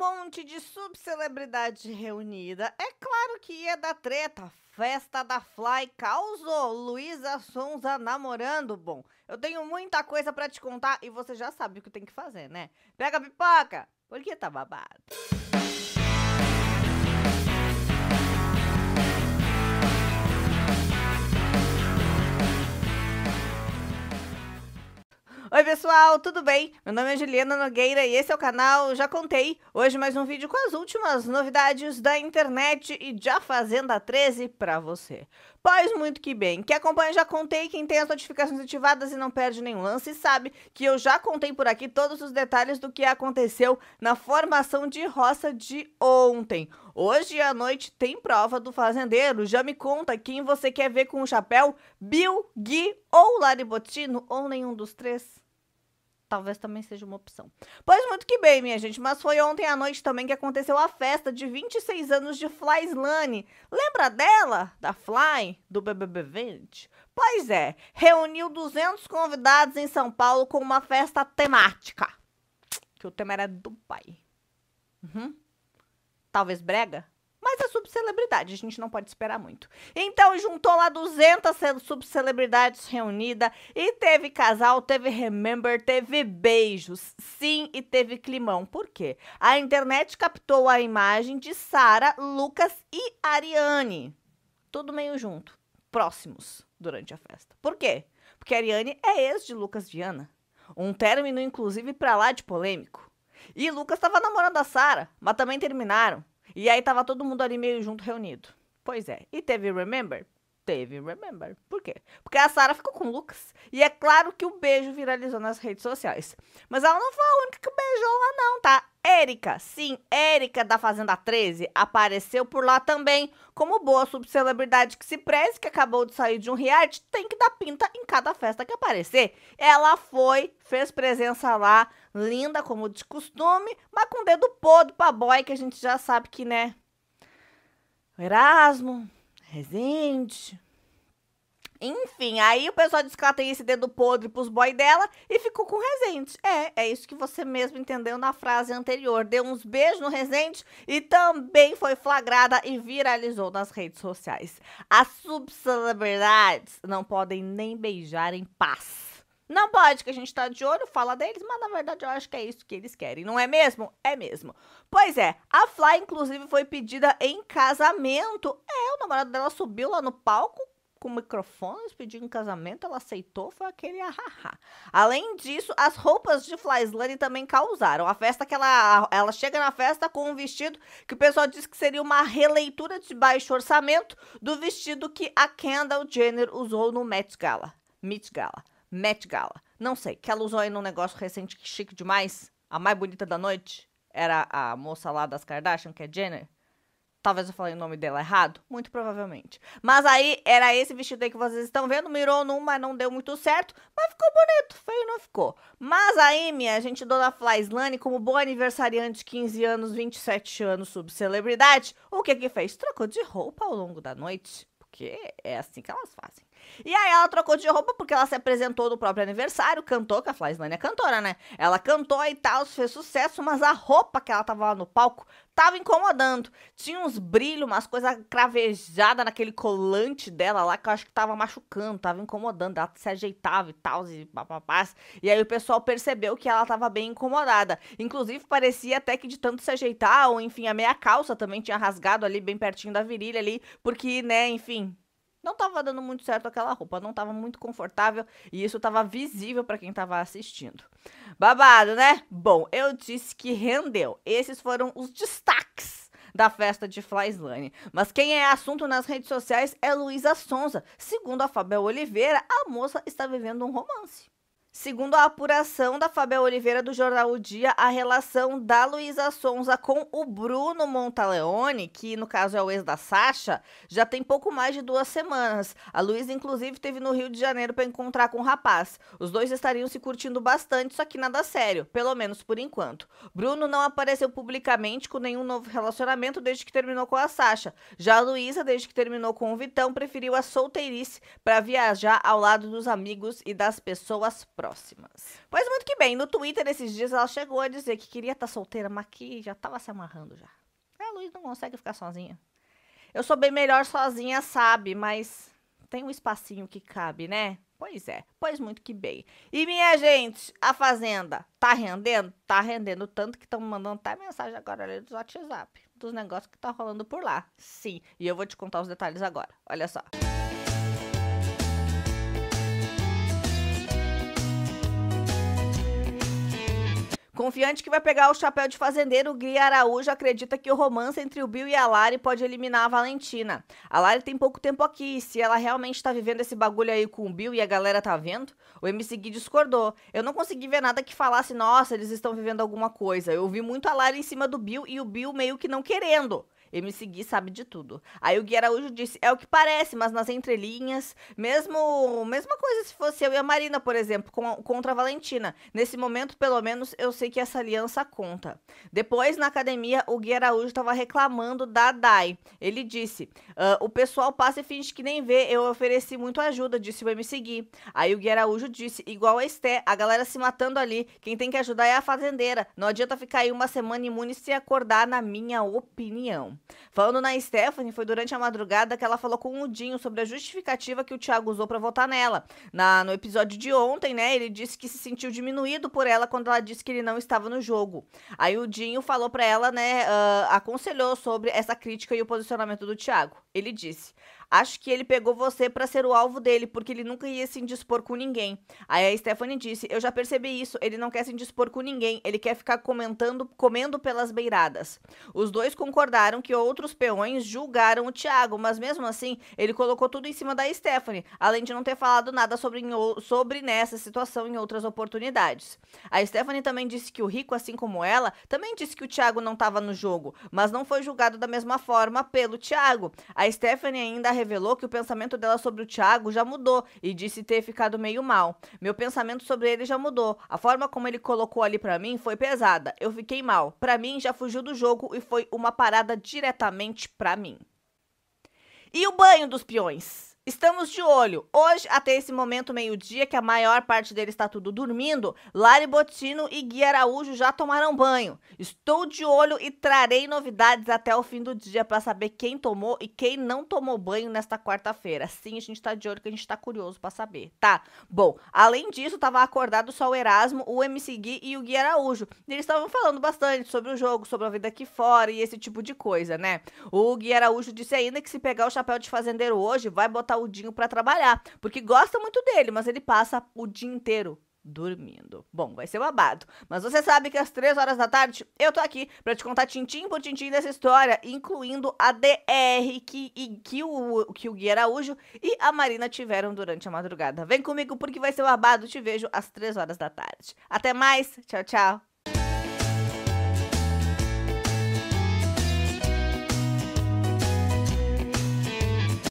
monte de subcelebridade reunida, é claro que ia dar treta. Festa da Fly causou Luísa Sonza namorando. Bom, eu tenho muita coisa para te contar e você já sabe o que tem que fazer, né? Pega a pipoca, porque tá babado. Oi pessoal, tudo bem? Meu nome é Juliana Nogueira e esse é o canal Já Contei. Hoje mais um vídeo com as últimas novidades da internet e de Fazenda 13 para você. Pois muito que bem. Que acompanha já contei, quem tem as notificações ativadas e não perde nenhum lance sabe que eu já contei por aqui todos os detalhes do que aconteceu na formação de roça de ontem. Hoje à noite tem prova do fazendeiro. Já me conta quem você quer ver com o chapéu, Bill, Gui ou Laribotino ou nenhum dos três talvez também seja uma opção. Pois muito que bem, minha gente, mas foi ontem à noite também que aconteceu a festa de 26 anos de Fly Slane. Lembra dela? Da Fly? Do BBB 20? Pois é, reuniu 200 convidados em São Paulo com uma festa temática. Que o tema era Dubai. Uhum. Talvez brega? Mas é subcelebridade, a gente não pode esperar muito. Então juntou lá 200 subcelebridades reunidas e teve casal, teve remember, teve beijos, sim, e teve climão. Por quê? A internet captou a imagem de Sara, Lucas e Ariane. Tudo meio junto, próximos durante a festa. Por quê? Porque Ariane é ex de Lucas Viana. Um término, inclusive, para lá de polêmico. E Lucas estava namorando a Sara, mas também terminaram. E aí tava todo mundo ali meio junto reunido. Pois é. E teve Remember? teve Remember. Por quê? Porque a Sarah ficou com o Lucas. E é claro que o beijo viralizou nas redes sociais. Mas ela não foi a única que beijou lá, não, tá? Érica, sim, Érica da Fazenda 13 apareceu por lá também. Como boa subcelebridade que se preze, que acabou de sair de um reality, tem que dar pinta em cada festa que aparecer. Ela foi, fez presença lá, linda como de costume, mas com o dedo podre pra boy, que a gente já sabe que, né? Erasmo, Resente. Enfim, aí o pessoal disse que ela tem esse dedo podre pros boy dela e ficou com o Resente. É, é isso que você mesmo entendeu na frase anterior. Deu uns beijos no resente e também foi flagrada e viralizou nas redes sociais. As subcelebridades não podem nem beijar em paz. Não pode, que a gente tá de olho, fala deles, mas na verdade eu acho que é isso que eles querem, não é mesmo? É mesmo. Pois é, a Fly, inclusive, foi pedida em casamento. É, o namorado dela subiu lá no palco com microfones, pedindo em casamento, ela aceitou, foi aquele ahaha. Além disso, as roupas de Slane também causaram. A festa que ela, ela chega na festa com um vestido que o pessoal disse que seria uma releitura de baixo orçamento do vestido que a Kendall Jenner usou no Met Gala. Met Gala. Met Gala. Não sei, que ela usou aí num negócio recente que chique demais. A mais bonita da noite era a moça lá das Kardashian, que é Jenner. Talvez eu falei o nome dela errado, muito provavelmente. Mas aí era esse vestido aí que vocês estão vendo, mirou num, mas não deu muito certo, mas ficou bonito, feio não ficou. Mas aí, minha gente, Dona Fla Islane, como boa aniversariante de 15 anos, 27 anos, subcelebridade, o que que fez? Trocou de roupa ao longo da noite, porque é assim que elas fazem. E aí ela trocou de roupa porque ela se apresentou no próprio aniversário, cantou, que a Flaislane é cantora, né? Ela cantou e tal, fez sucesso, mas a roupa que ela tava lá no palco tava incomodando. Tinha uns brilhos, umas coisas cravejadas naquele colante dela lá, que eu acho que tava machucando, tava incomodando. Ela se ajeitava e tal, e papapás. E aí o pessoal percebeu que ela tava bem incomodada. Inclusive, parecia até que de tanto se ajeitar, ou enfim, a meia calça também tinha rasgado ali, bem pertinho da virilha ali, porque, né, enfim, não estava dando muito certo aquela roupa, não estava muito confortável e isso estava visível para quem estava assistindo. Babado, né? Bom, eu disse que rendeu. Esses foram os destaques da festa de Flyslane. Mas quem é assunto nas redes sociais é Luísa Sonza. Segundo a Fabel Oliveira, a moça está vivendo um romance. Segundo a apuração da Fabel Oliveira do jornal O Dia, a relação da Luísa Sonza com o Bruno Montaleone, que no caso é o ex da Sasha, já tem pouco mais de duas semanas. A Luísa, inclusive, esteve no Rio de Janeiro para encontrar com o rapaz. Os dois estariam se curtindo bastante, só que nada sério, pelo menos por enquanto. Bruno não apareceu publicamente com nenhum novo relacionamento desde que terminou com a Sasha. Já a Luísa, desde que terminou com o Vitão, preferiu a solteirice para viajar ao lado dos amigos e das pessoas próximas. Pois muito que bem, no Twitter esses dias ela chegou a dizer que queria estar tá solteira, mas que já estava se amarrando já. É, a Luiz não consegue ficar sozinha. Eu sou bem melhor sozinha, sabe, mas tem um espacinho que cabe, né? Pois é, pois muito que bem. E minha gente, a fazenda tá rendendo? Tá rendendo tanto que estão mandando até mensagem agora ali do WhatsApp, dos negócios que tá rolando por lá. Sim, e eu vou te contar os detalhes agora. Olha só. Música Confiante que vai pegar o chapéu de fazendeiro, Gui Araújo acredita que o romance entre o Bill e a Lari pode eliminar a Valentina. A Lari tem pouco tempo aqui, e se ela realmente tá vivendo esse bagulho aí com o Bill e a galera tá vendo, o MC Gui discordou. Eu não consegui ver nada que falasse, nossa, eles estão vivendo alguma coisa. Eu vi muito a Lari em cima do Bill e o Bill meio que não querendo. MC Gui sabe de tudo. Aí o Gui Araújo disse: é o que parece, mas nas entrelinhas. Mesmo mesma coisa se fosse eu e a Marina, por exemplo, com, contra a Valentina. Nesse momento, pelo menos, eu sei que essa aliança conta. Depois, na academia, o Gui Araújo estava reclamando da Dai. Ele disse: uh, o pessoal passa e finge que nem vê. Eu ofereci muito ajuda, disse o MC Gui. Aí o Gui Araújo disse: igual a Esté, a galera se matando ali. Quem tem que ajudar é a fazendeira. Não adianta ficar aí uma semana imune se acordar, na minha opinião. Falando na Stephanie, foi durante a madrugada que ela falou com o Dinho sobre a justificativa que o Thiago usou para votar nela. Na, no episódio de ontem, né, ele disse que se sentiu diminuído por ela quando ela disse que ele não estava no jogo. Aí o Dinho falou para ela, né, uh, aconselhou sobre essa crítica e o posicionamento do Thiago. Ele disse: Acho que ele pegou você para ser o alvo dele, porque ele nunca ia se indispor com ninguém. Aí a Stephanie disse: Eu já percebi isso, ele não quer se indispor com ninguém, ele quer ficar comentando, comendo pelas beiradas. Os dois concordaram que que outros peões julgaram o Thiago, mas mesmo assim, ele colocou tudo em cima da Stephanie, além de não ter falado nada sobre, sobre nessa situação em outras oportunidades. A Stephanie também disse que o Rico, assim como ela, também disse que o Thiago não estava no jogo, mas não foi julgado da mesma forma pelo Thiago. A Stephanie ainda revelou que o pensamento dela sobre o Thiago já mudou e disse ter ficado meio mal. Meu pensamento sobre ele já mudou. A forma como ele colocou ali para mim foi pesada. Eu fiquei mal. Para mim já fugiu do jogo e foi uma parada de diretamente para mim. E o banho dos peões? Estamos de olho. Hoje, até esse momento, meio-dia, que a maior parte deles está tudo dormindo, Lari Botino e Gui Araújo já tomaram banho. Estou de olho e trarei novidades até o fim do dia para saber quem tomou e quem não tomou banho nesta quarta-feira. Sim, a gente está de olho que a gente está curioso para saber. Tá. Bom, além disso, estava acordado só o Erasmo, o MC Gui e o Gui Araújo. Eles estavam falando bastante sobre o jogo, sobre a vida aqui fora e esse tipo de coisa, né? O Gui Araújo disse ainda que se pegar o chapéu de fazendeiro hoje, vai botar o Dinho para trabalhar, porque gosta muito dele, mas ele passa o dia inteiro dormindo. Bom, vai ser babado. Mas você sabe que às três horas da tarde eu tô aqui para te contar tintim por tintim dessa história, incluindo a DR que, e, que, o, que o Gui Araújo e a Marina tiveram durante a madrugada. Vem comigo porque vai ser babado. Te vejo às três horas da tarde. Até mais. Tchau, tchau.